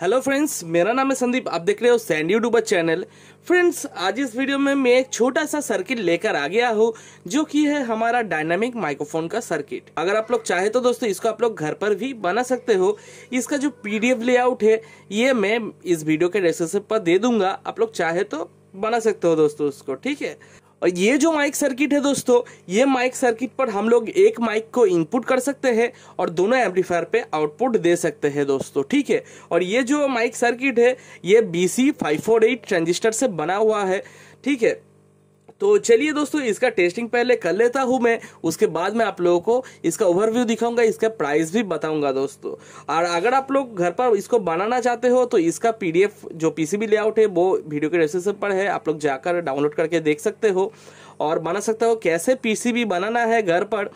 hello friends मेरा नाम है संदीप आप देख रहे हो यू डूबर चैनल फ्रेंड्स आज इस वीडियो में मैं एक छोटा सा सर्किट लेकर आ गया हूँ जो कि है हमारा डायनामिक माइक्रोफोन का सर्किट अगर आप लोग चाहे तो दोस्तों इसको आप लोग घर पर भी बना सकते हो इसका जो पीडीएफ लेआउट है ये मैं इस वीडियो के डिस्क्रिप्शन पर दे दूंगा आप लोग चाहे तो बना सकते हो दोस्तों उसको ठीक है और ये जो माइक सर्किट है दोस्तों ये माइक सर्किट पर हम लोग एक माइक को इनपुट कर सकते हैं और दोनों एम्पलीफायर पे आउटपुट दे सकते हैं दोस्तों ठीक है और ये जो माइक सर्किट है ये B C five four eight transistor से बना हुआ है ठीक है तो चलिए दोस्तों इसका टेस्टिंग पहले कर लेता हूँ मैं उसके बाद में आप लोगों को इसका ओवरव्यू दिखाऊंगा इसका प्राइस भी बताऊंगा दोस्तों और अगर आप लोग घर पर इसको बनाना चाहते हो तो इसका पीडीएफ जो पीसीबी लेआउट है वो वीडियो के डिस्क्रिप्शन पर है आप लोग जाकर डाउनलोड करके देख सकते हो और बना सकते हो कैसे पीसीबी बनाना है घर पर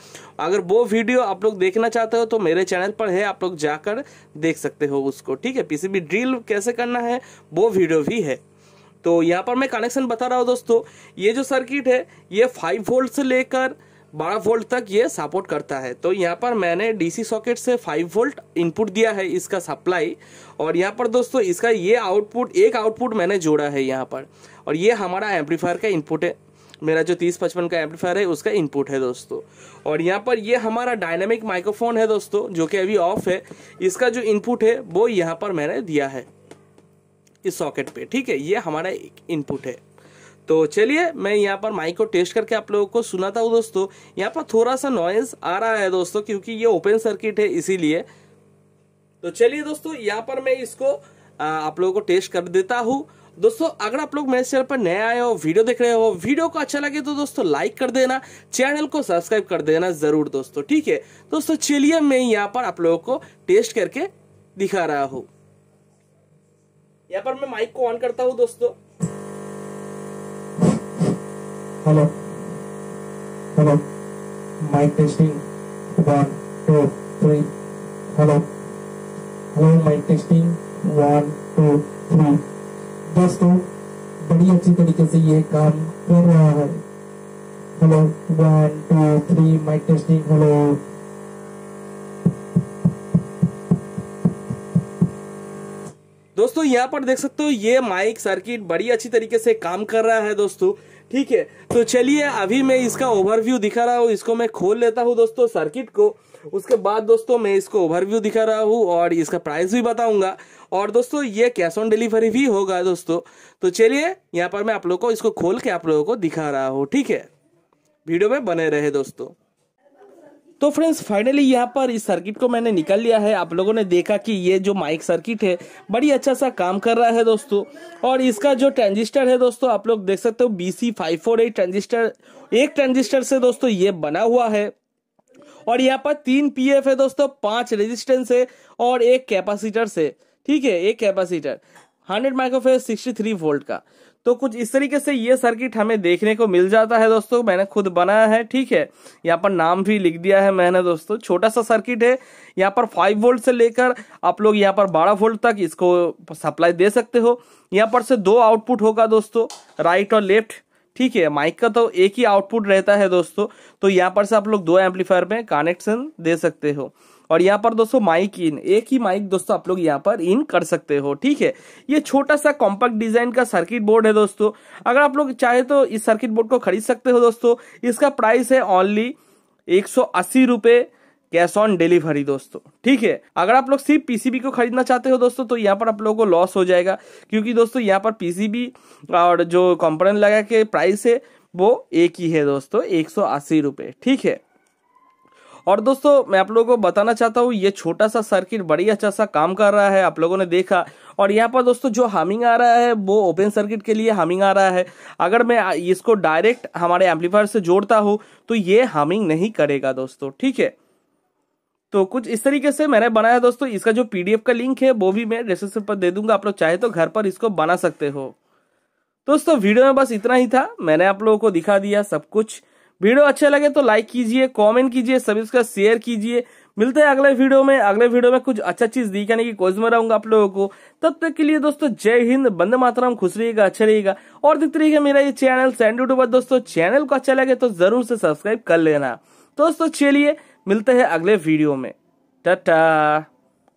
अगर वो वीडियो आप लोग देखना चाहते हो तो मेरे चैनल पर है आप लोग जाकर देख सकते हो उसको ठीक है पीसीबी ड्रिल कैसे करना है वो वीडियो भी है तो यहाँ पर मैं कनेक्शन बता रहा हूँ दोस्तों ये जो सर्किट है ये फाइव वोल्ट से लेकर बारह वोल्ट तक ये सपोर्ट करता है तो यहाँ पर मैंने डीसी सॉकेट से 5 वोल्ट इनपुट दिया है इसका सप्लाई और यहाँ पर दोस्तों इसका ये आउटपुट एक आउटपुट मैंने जोड़ा है यहाँ पर और ये हमारा एम्पलीफायर का इनपुट है मेरा जो तीस पचपन का एम्पलीफायर है उसका इनपुट है दोस्तों और यहाँ पर ये हमारा डायनामिक माइक्रोफोन है दोस्तों जो कि अभी ऑफ है इसका जो इनपुट है वो यहाँ पर मैंने दिया है इस सॉकेट पे ठीक है ये हमारा एक इनपुट है तो चलिए मैं यहाँ पर माइक को टेस्ट करके आप लोगों को सुनाता हूँ दोस्तों यहाँ पर थोड़ा सा नॉइज आ रहा है दोस्तों क्योंकि ये ओपन सर्किट है इसीलिए तो चलिए दोस्तों यहाँ पर मैं इसको आ, आप लोगों को टेस्ट कर देता हूँ दोस्तों अगर आप लोग मेरे चैनल पर नए आए हो वीडियो देख रहे हो वीडियो को अच्छा लगे तो दोस्तों लाइक कर देना चैनल को सब्सक्राइब कर देना जरूर दोस्तों ठीक है दोस्तों चलिए मैं यहाँ पर आप लोगों को टेस्ट करके दिखा रहा हूँ यहाँ पर मैं माइक को ऑन करता हूँ दोस्तों hello hello mike testing one two three hello hello mike testing one two three दोस्तों बड़ी अच्छी तरीके से ये काम कर रहा है hello one two three mike testing hello दोस्तों यहाँ पर देख सकते हो ये माइक सर्किट बड़ी अच्छी तरीके से काम कर रहा है दोस्तों ठीक है तो चलिए अभी मैं इसका ओवरव्यू दिखा रहा हूँ इसको मैं खोल लेता हूँ दोस्तों सर्किट को उसके बाद दोस्तों मैं इसको ओवरव्यू दिखा रहा हूँ और इसका प्राइस भी बताऊंगा और दोस्तों ये कैश ऑन डिलीवरी भी होगा दोस्तों तो चलिए यहाँ पर मैं आप लोग को इसको खोल के आप लोगों को दिखा रहा हूँ ठीक है वीडियो में बने रहे दोस्तों तो फ्रेंड्स फाइनली यहाँ पर इस सर्किट को मैंने निकाल लिया है आप लोगों ने देखा कि ये जो माइक सर्किट है बड़ी अच्छा सा काम कर रहा है दोस्तों और इसका जो ट्रांजिस्टर है दोस्तों आप लोग देख सकते हो B C five four eight transistor एक ट्रांजिस्टर से दोस्तों ये बना हुआ है और यहाँ पर तीन पी है दोस्तों पांच रजिस्टेंस है और एक कैपासीटर से ठीक है एक capacitor hundred microfarad sixty three volt का तो कुछ इस तरीके से ये सर्किट हमें देखने को मिल जाता है दोस्तों मैंने खुद बनाया है ठीक है यहाँ पर नाम भी लिख दिया है मैंने दोस्तों छोटा सा सर्किट है यहाँ पर फाइव वोल्ट से लेकर आप लोग यहाँ पर बारह वोल्ट तक इसको सप्लाई दे सकते हो यहाँ पर से दो आउटपुट होगा दोस्तों राइट और लेफ्ट ठीक है माइक का तो एक ही आउटपुट रहता है दोस्तों तो यहाँ पर से आप लोग दो एम्पलीफायर में कनेक्शन दे सकते हो और यहाँ पर दोस्तों माइक इन एक ही माइक दोस्तों आप लोग यहाँ पर इन कर सकते हो ठीक है ये छोटा सा कॉम्पैक्ट डिजाइन का सर्किट बोर्ड है दोस्तों अगर आप लोग चाहे तो इस सर्किट बोर्ड को खरीद सकते हो दोस्तों इसका प्राइस है ऑनली एक सौ अस्सी कैश ऑन डिलीवरी दोस्तों ठीक है अगर आप लोग सिर्फ पीसीबी को खरीदना चाहते हो दोस्तों तो यहाँ पर आप लोगों को लॉस हो जाएगा क्योंकि दोस्तों यहाँ पर पीसीबी और जो कंपोनेंट लगा के प्राइस है वो एक ही है दोस्तों एक सौ अस्सी रुपये ठीक है और दोस्तों मैं आप लोगों को बताना चाहता हूँ ये छोटा सा सर्किट बड़ी अच्छा सा काम कर रहा है आप लोगों ने देखा और यहाँ पर दोस्तों जो हमिंग आ रहा है वो ओपन सर्किट के लिए हमिंग आ रहा है अगर मैं इसको डायरेक्ट हमारे एम्पलीफायर से जोड़ता हूँ तो ये हमिंग नहीं करेगा दोस्तों ठीक है तो कुछ इस तरीके से मैंने बनाया दोस्तों इसका जो पीडीएफ का लिंक है वो भी मैं डिस्क्रिप्शन पर दे दूंगा आप लोग चाहे तो घर पर इसको बना सकते हो दोस्तों वीडियो में बस इतना ही था मैंने आप लोगों को दिखा दिया सब कुछ वीडियो अच्छे लगे तो लाइक कीजिए कमेंट कीजिए उसका शेयर कीजिए मिलते हैं अगले वीडियो में अगले वीडियो में कुछ अच्छा चीज दिखाने की कोशिश में रहूंगा आप लोगों को तब तक के लिए दोस्तों जय हिंद बंद मातराम खुश रहिएगा अच्छा रहेगा और देखते रहिए मेरा ये चैनल सैंड यूट्यूबर दोस्तों चैनल को अच्छा लगे तो जरूर से सब्सक्राइब कर लेना दोस्तों चलिए मिलते हैं अगले वीडियो में टाटा